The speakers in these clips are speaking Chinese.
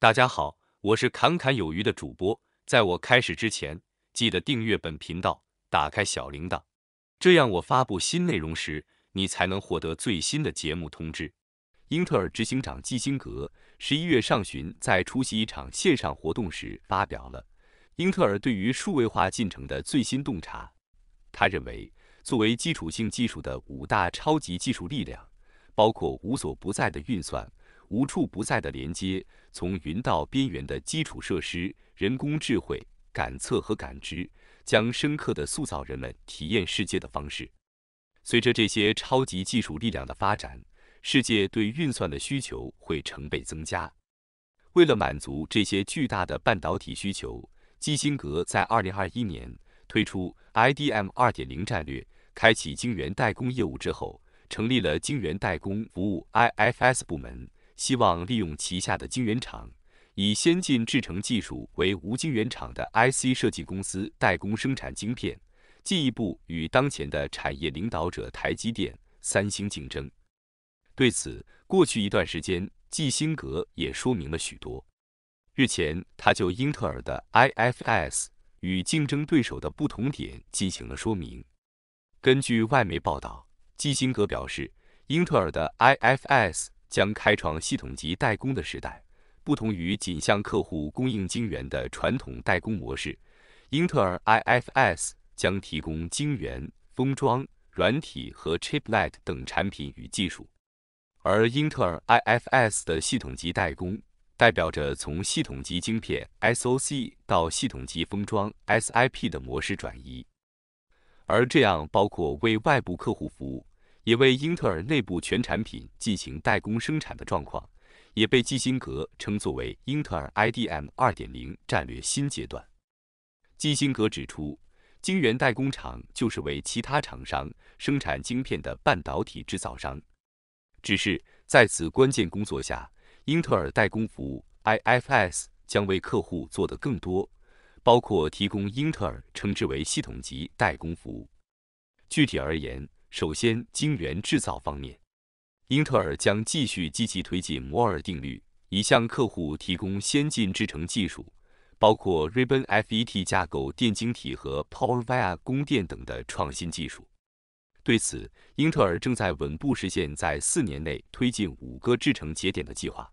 大家好，我是侃侃有余的主播。在我开始之前，记得订阅本频道，打开小铃铛，这样我发布新内容时，你才能获得最新的节目通知。英特尔执行长基辛格十一月上旬在出席一场线上活动时，发表了英特尔对于数位化进程的最新洞察。他认为，作为基础性技术的五大超级技术力量，包括无所不在的运算。无处不在的连接，从云到边缘的基础设施、人工智慧、感测和感知，将深刻的塑造人们体验世界的方式。随着这些超级技术力量的发展，世界对运算的需求会成倍增加。为了满足这些巨大的半导体需求，基辛格在二零二一年推出 IDM 二点零战略，开启晶圆代工业务之后，成立了晶圆代工服务 IFS 部门。希望利用旗下的晶圆厂，以先进制程技术为无晶圆厂的 IC 设计公司代工生产晶片，进一步与当前的产业领导者台积电、三星竞争。对此，过去一段时间，基辛格也说明了许多。日前，他就英特尔的 IFS 与竞争对手的不同点进行了说明。根据外媒报道，基辛格表示，英特尔的 IFS。将开创系统级代工的时代，不同于仅向客户供应晶圆的传统代工模式，英特尔 IFS 将提供晶圆封装、软体和 Chiplet 等产品与技术。而英特尔 IFS 的系统级代工，代表着从系统级晶片 SOC 到系统级封装 SIP 的模式转移，而这样包括为外部客户服务。也为英特尔内部全产品进行代工生产的状况，也被基辛格称作为英特尔 IDM 2.0战略新阶段。基辛格指出，晶圆代工厂就是为其他厂商生产晶片的半导体制造商。只是在此关键工作下，英特尔代工服务 IFS 将为客户做得更多，包括提供英特尔称之为系统级代工服务。具体而言。首先，晶圆制造方面，英特尔将继续积极推进摩尔定律，以向客户提供先进制程技术，包括 Ribbon FET 架构、电晶体和 PowerVia 供电等的创新技术。对此，英特尔正在稳步实现在四年内推进五个制程节点的计划。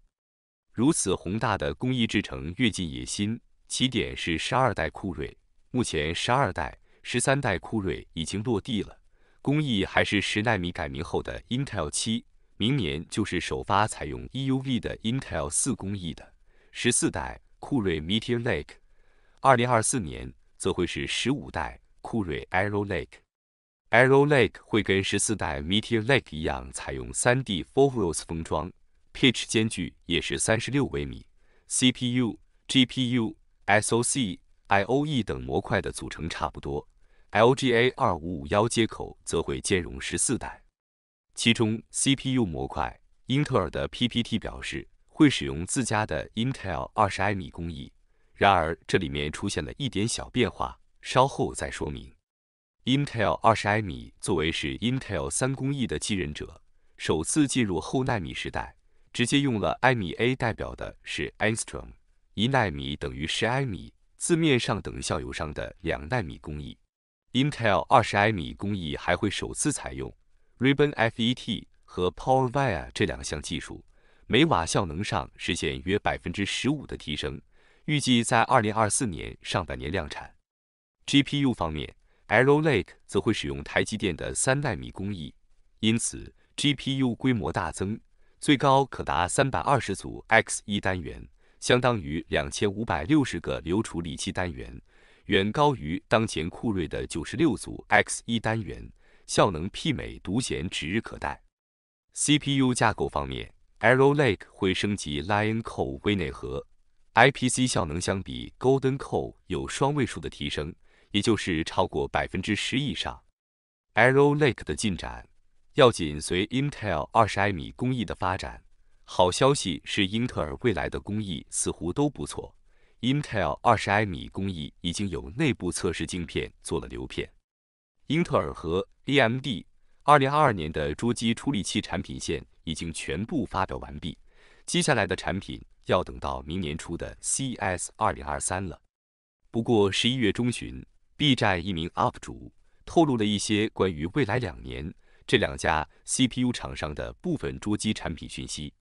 如此宏大的工艺制程跃进野心，起点是十二代酷睿，目前十二代、十三代酷睿已经落地了。工艺还是十纳米改名后的 Intel 七，明年就是首发采用 EUV 的 Intel 四工艺的十四代酷睿 Meteor Lake，二零二四年则会是十五代酷睿 Arrow Lake。Arrow Lake 会跟十四代 Meteor Lake 一样，采用 3D Four Rows 封装，pitch 间距也是三十六微米，CPU、GPU、SOC、IOE 等模块的组成差不多。LGA 二五五幺接口则会兼容十四代，其中 CPU 模块，英特尔的 PPT 表示会使用自家的 Intel 二十 i 米工艺，然而这里面出现了一点小变化，稍后再说明。Intel 二十 i 米作为是 Intel 三工艺的继任者，首次进入后纳米时代，直接用了 i 米 A 代表的是 a n s t r o m 一纳米等于十 i 米，字面上等效有上的两纳米工艺。Intel 二十 m 米工艺还会首次采用 Ribbon FET 和 PowerVia 这两项技术，每瓦效能上实现约百分之十五的提升，预计在二零二四年上半年量产。GPU 方面，Arrow Lake 则会使用台积电的三纳米工艺，因此 GPU 规模大增，最高可达三百二十组 X1 单元，相当于两千五百六十个流处理器单元。远高于当前酷睿的九十六组 X 一单元，效能媲美独显指日可待。CPU 架构方面，Arrow Lake 会升级 Lion Core 微内核，IPC 效能相比 Golden Core 有双位数的提升，也就是超过百分之十以上。Arrow Lake 的进展要紧随 Intel 二十埃米工艺的发展。好消息是，英特尔未来的工艺似乎都不错。Intel 二十埃米工艺已经有内部测试镜片做了流片。英特尔和 AMD 二零二二年的桌机处理器产品线已经全部发表完毕，接下来的产品要等到明年初的 CES 二零二三了。不过十一月中旬，B 站一名 UP 主透露了一些关于未来两年这两家 CPU 厂商的部分桌机产品讯息。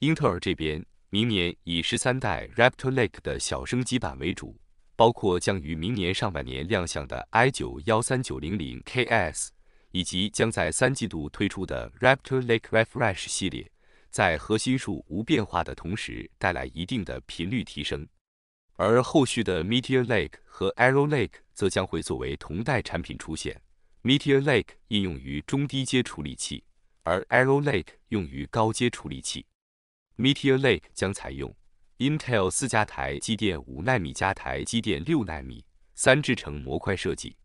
英特尔这边。明年以十三代 Raptor Lake 的小升级版为主，包括将于明年上半年亮相的 i9-13900KS，以及将在三季度推出的 Raptor Lake Refresh 系列，在核心数无变化的同时带来一定的频率提升。而后续的 Meteor Lake 和 Arrow Lake 则将会作为同代产品出现。Meteor Lake 应用于中低阶处理器，而 Arrow Lake 用于高阶处理器。Meteor Lake 将采用 Intel 四加台积电五纳米加台积电六纳米三制程模块设计，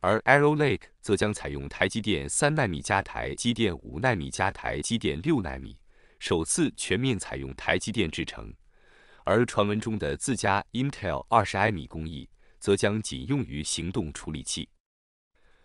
而 Arrow Lake 则将采用台积电三纳米加台积电五纳米加台积电六纳米，首次全面采用台积电制程，而传闻中的自家 Intel 二十埃米工艺则将仅用于行动处理器。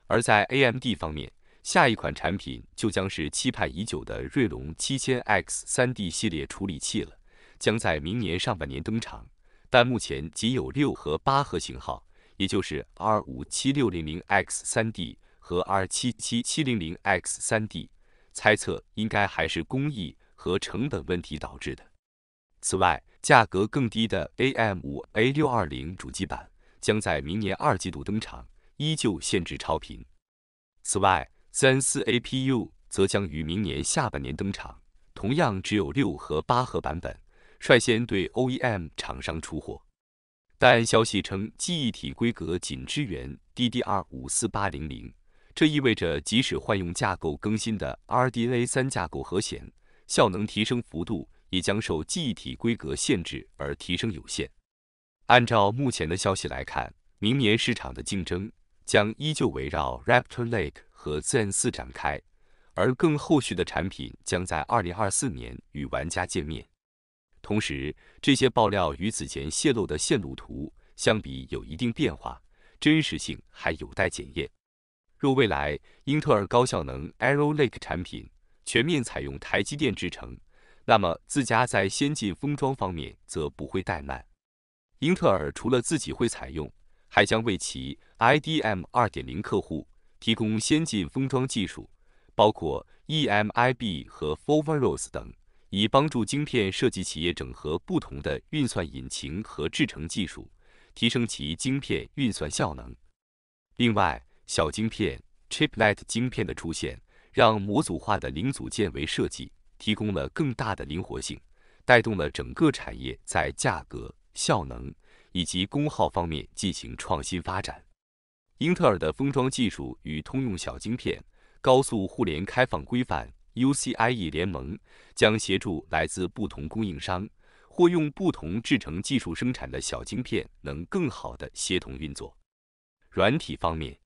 而在 AMD 方面，下一款产品就将是期盼已久的锐龙七千 X 三 D 系列处理器了，将在明年上半年登场，但目前仅有六核、八核型号，也就是 R5 7600X3D 和 R7 7700X3D。猜测应该还是工艺和成本问题导致的。此外，价格更低的 AM5 A620 主机板将在明年二季度登场，依旧限制超频。此外，三、四 A P U 则将于明年下半年登场，同样只有六核、八核版本，率先对 O E M 厂商出货。但消息称，记忆体规格仅支援 D D R 五四八零零，这意味着即使换用架构更新的 R D N A 三架构核显，效能提升幅度也将受记忆体规格限制而提升有限。按照目前的消息来看，明年市场的竞争将依旧围绕 Raptor Lake。和 Zen 4展开，而更后续的产品将在2024年与玩家见面。同时，这些爆料与此前泄露的线路图相比有一定变化，真实性还有待检验。若未来英特尔高效能 Arrow Lake 产品全面采用台积电制程，那么自家在先进封装方面则不会怠慢。英特尔除了自己会采用，还将为其 IDM 2.0客户。提供先进封装技术，包括 EMIB 和 f o r v e r s 等，以帮助晶片设计企业整合不同的运算引擎和制成技术，提升其晶片运算效能。另外，小晶片 Chiplet 晶片的出现，让模组化的零组件为设计提供了更大的灵活性，带动了整个产业在价格、效能以及功耗方面进行创新发展。英特尔的封装技术与通用小晶片高速互联开放规范 （UCIe） 联盟将协助来自不同供应商或用不同制成技术生产的小晶片能更好的协同运作。软体方面，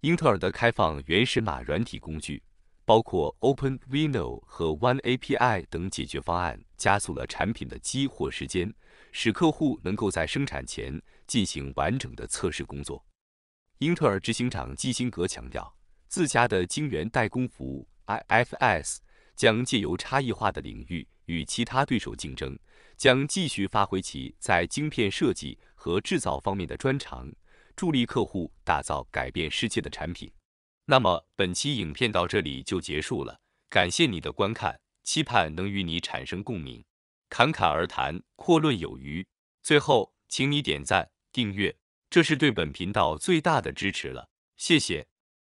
英特尔的开放原始码软体工具，包括 OpenVino 和 One API 等解决方案，加速了产品的激活时间，使客户能够在生产前进行完整的测试工作。英特尔执行长基辛格强调，自家的晶圆代工服务 IFS 将借由差异化的领域与其他对手竞争，将继续发挥其在晶片设计和制造方面的专长，助力客户打造改变世界的产品。那么本期影片到这里就结束了，感谢你的观看，期盼能与你产生共鸣。侃侃而谈，阔论有余。最后，请你点赞、订阅。这是对本频道最大的支持了，谢谢。